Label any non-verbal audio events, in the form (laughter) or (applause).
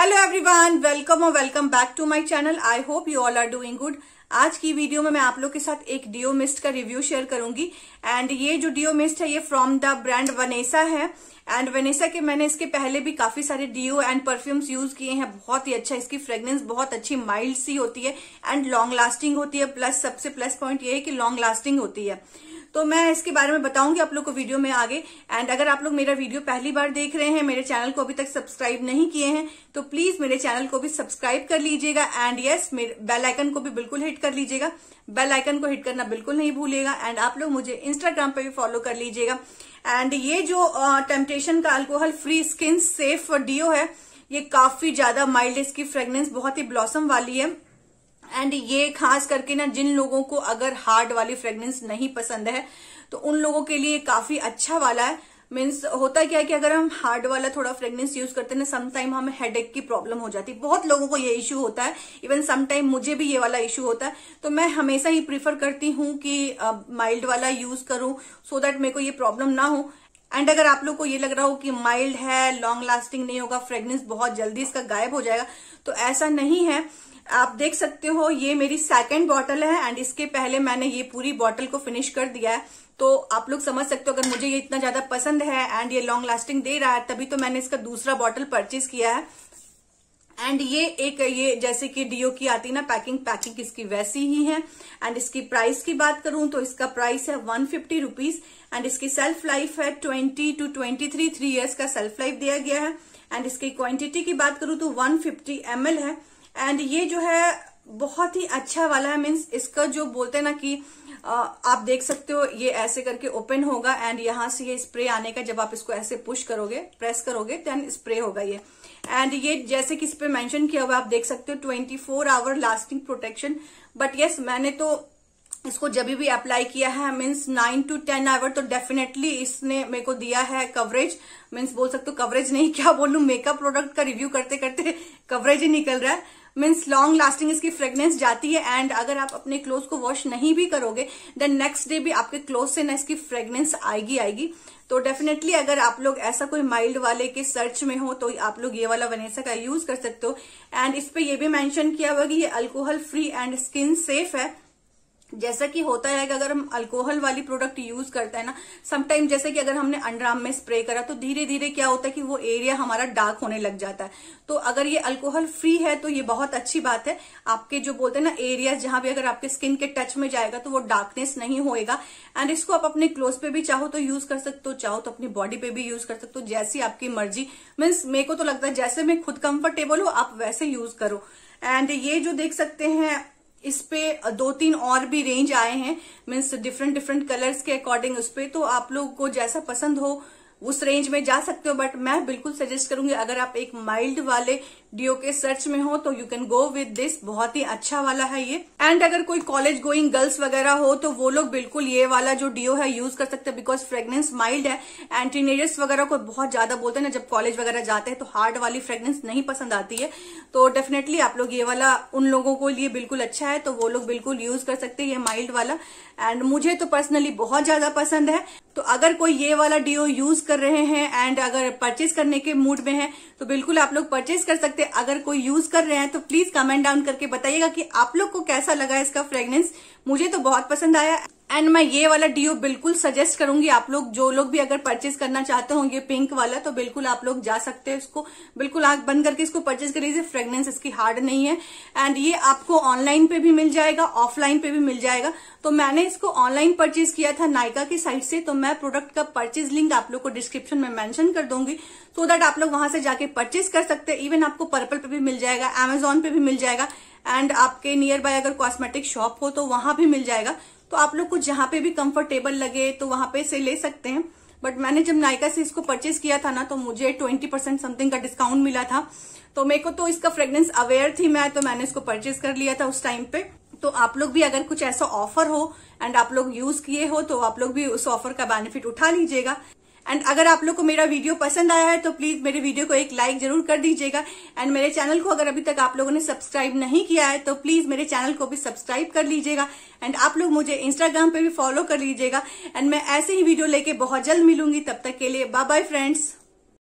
hello everyone welcome और welcome back to my channel I hope you all are doing good आज की video में मैं आप लोग के साथ एक डियो मिस्ट का रिव्यू शेयर करूंगी एंड ये जो डिओ मिस्ट है ये फ्रॉम द ब्रांड वनेसा है एंड वनेसा के मैंने इसके पहले भी काफी सारे डिओ एंड परफ्यूम्स यूज किए हैं बहुत ही अच्छा इसकी फ्रेग्रेंस बहुत अच्छी माइल्ड सी होती है एंड लॉन्ग लास्टिंग होती है प्लस सबसे प्लस पॉइंट ये है कि लॉन्ग लास्टिंग होती है तो मैं इसके बारे में बताऊंगी आप लोग को वीडियो में आगे एंड अगर आप लोग मेरा वीडियो पहली बार देख रहे हैं मेरे चैनल को अभी तक सब्सक्राइब नहीं किए हैं तो प्लीज मेरे चैनल को भी सब्सक्राइब कर लीजिएगा एंड यस बेल आइकन को भी बिल्कुल हिट कर लीजिएगा बेल आइकन को हिट करना बिल्कुल नहीं भूलिएगा एंड आप लोग मुझे इंस्टाग्राम पर भी फॉलो कर लीजिएगा एंड ये जो टेम्पटेशन का alcohol free skin safe deo है ये काफी ज्यादा माइल्ड इसकी फ्रेग्रेंस बहुत ही ब्लॉसम वाली है एंड ये खास करके ना जिन लोगों को अगर हार्ड वाली फ्रेग्रेंस नहीं पसंद है तो उन लोगों के लिए काफी अच्छा वाला है मीन्स होता क्या है कि अगर हम हार्ड वाला थोड़ा फ्रेग्रेंस यूज करते हैं ना समटाइम हमें एक की प्रॉब्लम हो जाती है बहुत लोगों को ये इश्यू होता है इवन समाइम मुझे भी ये वाला इश्यू होता है तो मैं हमेशा ही प्रीफर करती हूँ कि माइल्ड वाला यूज करूँ सो so दैट मेरे को ये प्रॉब्लम ना हो एंड अगर आप लोग को ये लग रहा हो कि माइल्ड है लॉन्ग लास्टिंग नहीं होगा फ्रेग्रेंस बहुत जल्दी इसका गायब हो जाएगा तो ऐसा नहीं है आप देख सकते हो ये मेरी सेकेंड बॉटल है एंड इसके पहले मैंने ये पूरी बॉटल को फिनिश कर दिया है तो आप लोग समझ सकते हो अगर मुझे ये इतना ज्यादा पसंद है एंड ये लॉन्ग लास्टिंग दे रहा है तभी तो मैंने इसका दूसरा बॉटल परचेज किया है एंड ये एक ये जैसे कि डीओ की आती ना पैकिंग पैकिंग इसकी वैसी ही है एंड इसकी प्राइस की बात करूं तो इसका प्राइस है वन फिफ्टी रुपीज एंड इसकी सेल्फ लाइफ है twenty two twenty three three years का सेल्फ लाइफ दिया गया है एंड इसकी क्वांटिटी की बात करूं तो वन फिफ्टी है एंड ये जो है बहुत ही अच्छा वाला है मीन्स इसका जो बोलते हैं ना कि आप देख सकते हो ये ऐसे करके ओपन होगा एंड यहां से ये स्प्रे आने का जब आप इसको ऐसे पुश करोगे प्रेस करोगे देन स्प्रे होगा ये एंड ये जैसे कि इस पे मेंशन किया हुआ आप देख सकते हो 24 four hour lasting protection but yes मैंने तो इसको जब भी अप्लाई किया है means nine to ten hour तो डेफिनेटली इसने मेरे को दिया है कवरेज मीन्स बोल सकते हो कवरेज नहीं (laughs) क्या बोलू मेकअप प्रोडक्ट का रिव्यू करते करते कवरेज ही निकल रहा है मीन्स लॉन्ग लास्टिंग इसकी फ्रेग्रेंस जाती है एंड अगर आप अपने क्लोथ को वॉश नहीं भी करोगे देन नेक्स्ट डे भी आपके क्लोथ से ना इसकी फ्रेग्रेंस आएगी आएगी तो डेफिनेटली अगर आप लोग ऐसा कोई माइल्ड वाले के सर्च में हो तो आप लोग ये वाला वनेसा का यूज कर सकते हो एंड इस पे ये भी मेंशन किया हुआ कि ये alcohol free and skin safe है जैसा कि होता है कि अगर हम अल्कोहल वाली प्रोडक्ट यूज करते हैं ना समटाइम जैसे कि अगर हमने अंडरआर्म में स्प्रे करा तो धीरे धीरे क्या होता है कि वो एरिया हमारा डार्क होने लग जाता है तो अगर ये अल्कोहल फ्री है तो ये बहुत अच्छी बात है आपके जो बोलते हैं ना एरिया जहां भी अगर आपके स्किन के टच में जाएगा तो वो डार्कनेस नहीं होगा एंड इसको आप अपने क्लोथ पे भी चाहो तो यूज कर सकते हो चाहो तो अपनी बॉडी पे भी यूज कर सकते हो जैसी आपकी मर्जी मीन्स मेरे को तो लगता है जैसे मैं खुद कंफर्टेबल हूं आप वैसे यूज करो एंड ये जो देख सकते हैं इस पे दो तीन और भी रेंज आए हैं मीन्स डिफरेंट डिफरेंट कलर्स के अकॉर्डिंग उस पे तो आप लोगों को जैसा पसंद हो उस रेंज में जा सकते हो बट मैं बिल्कुल सजेस्ट करूंगी अगर आप एक माइल्ड वाले डीओ के सर्च में हो तो you can go with this बहुत ही अच्छा वाला है ये एंड अगर कोई कॉलेज गोइंग गर्ल्स वगैरह हो तो वो लोग बिल्कुल ये वाला जो डीओ है यूज कर सकते हैं बिकॉज फ्रेगनेंस माइल्ड है एंड टीनेजर्स वगैरह को बहुत ज्यादा बोलते हैं ना जब कॉलेज वगैरह जाते हैं तो हार्ड वाली फ्रेगनेंस नहीं पसंद आती है तो डेफिनेटली आप लोग ये वाला उन लोगों को लिए बिल्कुल अच्छा है तो वो लोग बिल्कुल यूज कर सकते हैं ये माइल्ड वाला एंड मुझे तो पर्सनली बहुत ज्यादा पसंद है तो अगर कोई ये वाला डीओ यूज कर रहे हैं एंड अगर परचेज करने के मूड में है तो बिल्कुल आप लोग परचेज कर सकते सकते अगर कोई यूज कर रहे हैं तो प्लीज कमेंट डाउन करके बताइएगा कि आप लोग को कैसा लगा इसका फ्रेग्रेंस मुझे तो बहुत पसंद आया एंड मैं ये वाला डीओ बिल्कुल सजेस्ट करूंगी आप लोग जो लोग भी अगर परचेज करना चाहते हो ये पिंक वाला तो बिल्कुल आप लोग जा सकते हैं इसको बिल्कुल आग बंद करके इसको परचेज कर लीजिए फ्रेगनेंस इसकी हार्ड नहीं है एंड ये आपको ऑनलाइन पे भी मिल जाएगा ऑफलाइन पे भी मिल जाएगा तो मैंने इसको ऑनलाइन परचेज किया था नायका की साइट से तो मैं प्रोडक्ट का परचेज लिंक आप लोग को डिस्क्रिप्शन में मैंशन कर दूंगी सो दैट आप लोग वहां से जाके परचेज कर सकते हैं इवन आपको पर्पल पे भी मिल जाएगा एमेजोन पे भी मिल जाएगा एंड आपके नियर बाय अगर कॉस्मेटिक शॉप हो तो वहां भी मिल जाएगा तो आप लोग को जहां पे भी कंफर्टेबल लगे तो वहां पे से ले सकते हैं बट मैंने जब नायका से इसको परचेज किया था ना तो मुझे ट्वेंटी परसेंट समथिंग का डिस्काउंट मिला था तो मेरे को तो इसका फ्रेग्रेंस अवेयर थी मैं तो मैंने इसको परचेज कर लिया था उस टाइम पे तो आप लोग भी अगर कुछ ऐसा ऑफर हो एंड आप लोग यूज किए हो तो आप लोग भी उस ऑफर का बेनिफिट उठा लीजिएगा एंड अगर आप लोग को मेरा वीडियो पसंद आया है तो प्लीज मेरे वीडियो को एक लाइक जरूर कर दीजिएगा एंड मेरे चैनल को अगर अभी तक आप लोगों ने सब्सक्राइब नहीं किया है तो प्लीज मेरे चैनल को भी सब्सक्राइब कर लीजिएगा एंड आप लोग मुझे इंस्टाग्राम पे भी फॉलो कर लीजिएगा एंड मैं ऐसे ही वीडियो लेके बहुत जल्द मिलूंगी तब तक के लिए बाय बाय फ्रेंड्स